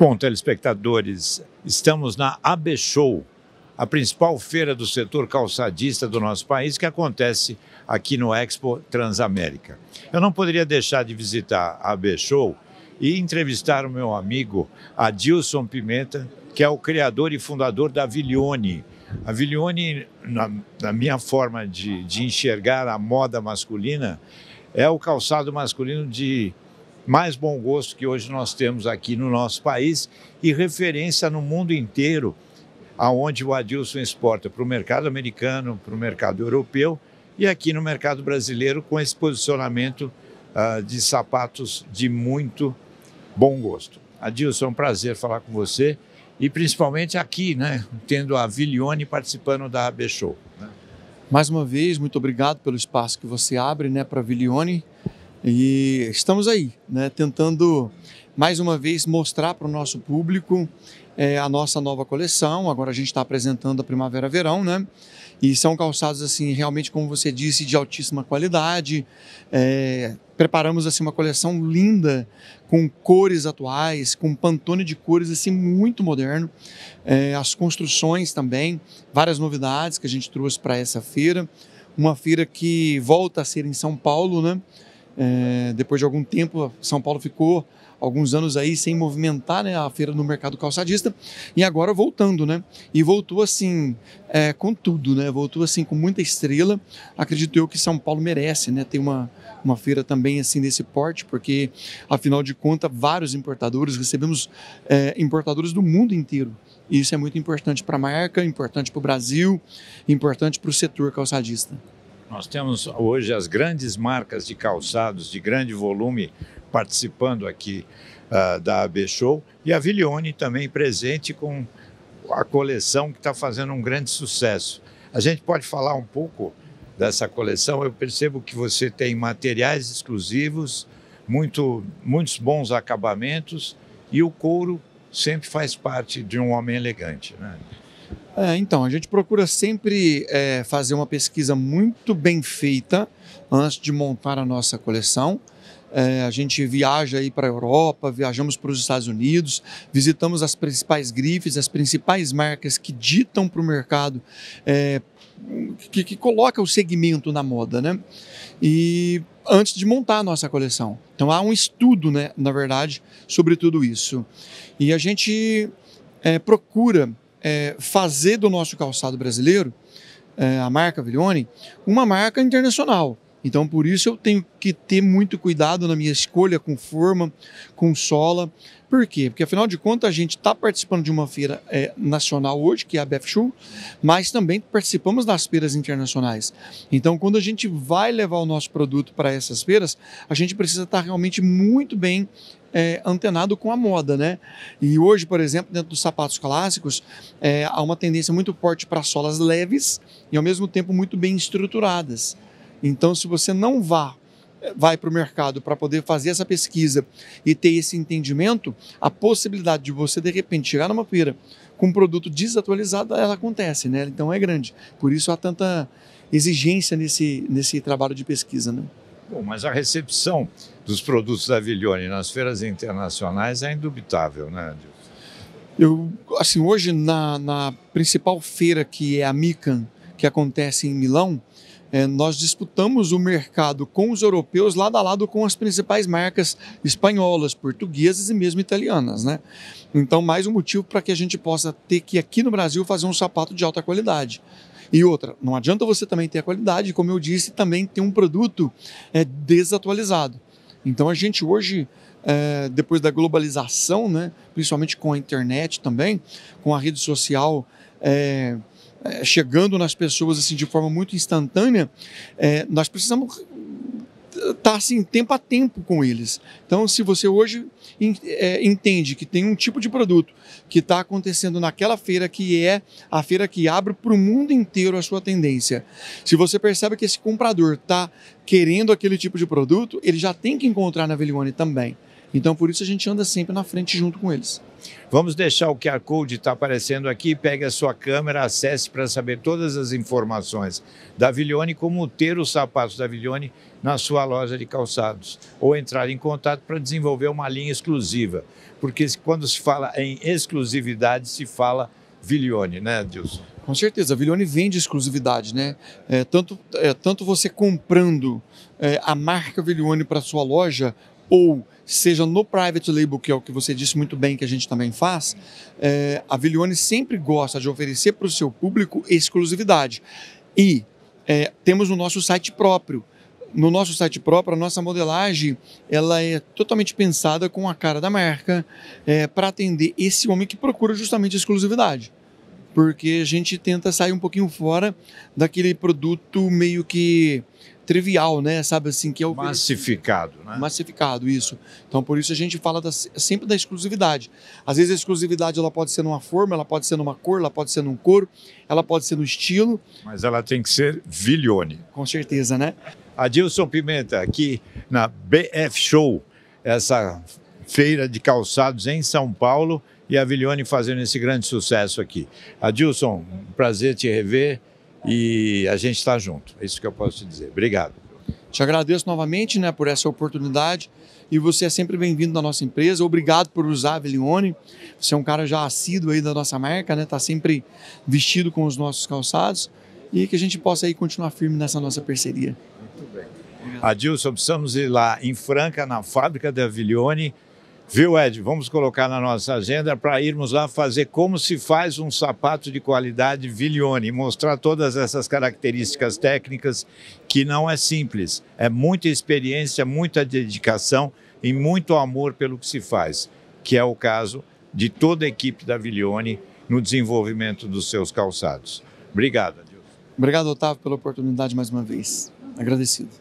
Bom, telespectadores, estamos na AB Show, a principal feira do setor calçadista do nosso país, que acontece aqui no Expo Transamérica. Eu não poderia deixar de visitar a AB Show e entrevistar o meu amigo Adilson Pimenta, que é o criador e fundador da Viglione. A Viglione, na, na minha forma de, de enxergar a moda masculina, é o calçado masculino de mais bom gosto que hoje nós temos aqui no nosso país e referência no mundo inteiro, aonde o Adilson exporta para o mercado americano, para o mercado europeu e aqui no mercado brasileiro com esse posicionamento uh, de sapatos de muito bom gosto. Adilson, é um prazer falar com você e principalmente aqui, né, tendo a Vilione participando da AB Show. Né? Mais uma vez, muito obrigado pelo espaço que você abre né, para a Vilione e estamos aí, né, tentando mais uma vez mostrar para o nosso público é, a nossa nova coleção. Agora a gente está apresentando a primavera-verão, né? E são calçados assim realmente, como você disse, de altíssima qualidade. É, preparamos assim uma coleção linda com cores atuais, com um pantone de cores assim muito moderno. É, as construções também, várias novidades que a gente trouxe para essa feira. Uma feira que volta a ser em São Paulo, né? É, depois de algum tempo, São Paulo ficou alguns anos aí sem movimentar né, a feira no mercado calçadista e agora voltando, né? E voltou assim é, com tudo, né? Voltou assim com muita estrela. Acredito eu que São Paulo merece, né? Ter uma, uma feira também assim desse porte, porque afinal de contas vários importadores recebemos é, importadores do mundo inteiro. E isso é muito importante para a marca, importante para o Brasil, importante para o setor calçadista. Nós temos hoje as grandes marcas de calçados de grande volume participando aqui uh, da AB Show e a Viglione também presente com a coleção que está fazendo um grande sucesso. A gente pode falar um pouco dessa coleção? Eu percebo que você tem materiais exclusivos, muito, muitos bons acabamentos e o couro sempre faz parte de um homem elegante. Né? É, então, a gente procura sempre é, fazer uma pesquisa muito bem feita antes de montar a nossa coleção. É, a gente viaja aí para a Europa, viajamos para os Estados Unidos, visitamos as principais grifes, as principais marcas que ditam para o mercado, é, que, que coloca o segmento na moda, né? E antes de montar a nossa coleção. Então há um estudo, né, na verdade, sobre tudo isso. E a gente é, procura é, fazer do nosso calçado brasileiro, é, a marca Viglione, uma marca internacional. Então, por isso eu tenho que ter muito cuidado na minha escolha com forma, com sola. Por quê? Porque afinal de contas a gente está participando de uma feira é, nacional hoje, que é a Show, mas também participamos das feiras internacionais. Então, quando a gente vai levar o nosso produto para essas feiras, a gente precisa estar tá realmente muito bem é, antenado com a moda, né? E hoje, por exemplo, dentro dos sapatos clássicos, é, há uma tendência muito forte para solas leves e ao mesmo tempo muito bem estruturadas. Então, se você não vá eh, vai para o mercado para poder fazer essa pesquisa e ter esse entendimento, a possibilidade de você de repente chegar numa feira com um produto desatualizado, ela acontece, né? Então é grande. Por isso há tanta exigência nesse, nesse trabalho de pesquisa, né? Bom, mas a recepção dos produtos da Viglione nas feiras internacionais é indubitável, né, Adilson? Eu, assim, hoje na, na principal feira que é a Mican, que acontece em Milão, é, nós disputamos o mercado com os europeus lado a lado com as principais marcas espanholas, portuguesas e mesmo italianas, né? Então, mais um motivo para que a gente possa ter que aqui no Brasil fazer um sapato de alta qualidade. E outra, não adianta você também ter a qualidade, como eu disse, também ter um produto é, desatualizado. Então, a gente hoje é, depois da globalização, né, principalmente com a internet também, com a rede social é, é, chegando nas pessoas assim de forma muito instantânea, é, nós precisamos estar assim tempo a tempo com eles. Então, se você hoje é, entende que tem um tipo de produto que está acontecendo naquela feira que é a feira que abre para o mundo inteiro a sua tendência, se você percebe que esse comprador está querendo aquele tipo de produto, ele já tem que encontrar na Velione também. Então, por isso a gente anda sempre na frente junto com eles. Vamos deixar o QR Code está aparecendo aqui, pegue a sua câmera, acesse para saber todas as informações da Viglione, como ter os sapatos da Viglione na sua loja de calçados, ou entrar em contato para desenvolver uma linha exclusiva, porque quando se fala em exclusividade, se fala Viglione, né, Dilson? Com certeza, a Viglione vende exclusividade, né? É, tanto, é, tanto você comprando é, a marca Viglione para sua loja, ou seja no private label, que é o que você disse muito bem que a gente também faz, é, a Viglione sempre gosta de oferecer para o seu público exclusividade. E é, temos o nosso site próprio. No nosso site próprio, a nossa modelagem ela é totalmente pensada com a cara da marca é, para atender esse homem que procura justamente exclusividade porque a gente tenta sair um pouquinho fora daquele produto meio que trivial, né? Sabe assim que é o massificado, né? Massificado isso. Então por isso a gente fala da, sempre da exclusividade. Às vezes a exclusividade ela pode ser numa forma, ela pode ser numa cor, ela pode ser num couro, ela pode ser no estilo, mas ela tem que ser vilhone. Com certeza, né? Adilson Pimenta aqui na BF Show, essa feira de calçados em São Paulo e a Viglione fazendo esse grande sucesso aqui. Adilson, prazer te rever e a gente está junto. É isso que eu posso te dizer. Obrigado. Te agradeço novamente né, por essa oportunidade e você é sempre bem-vindo na nossa empresa. Obrigado por usar a Velione. Você é um cara já assíduo aí da nossa marca, né? Tá sempre vestido com os nossos calçados e que a gente possa aí continuar firme nessa nossa parceria. Muito bem. Obrigado. Adilson, precisamos ir lá em Franca, na fábrica da Vilione, Viu, Ed? Vamos colocar na nossa agenda para irmos lá fazer como se faz um sapato de qualidade Viglione, mostrar todas essas características técnicas que não é simples. É muita experiência, muita dedicação e muito amor pelo que se faz, que é o caso de toda a equipe da Viglione no desenvolvimento dos seus calçados. Obrigado, Adilson. Obrigado, Otávio, pela oportunidade mais uma vez. Agradecido.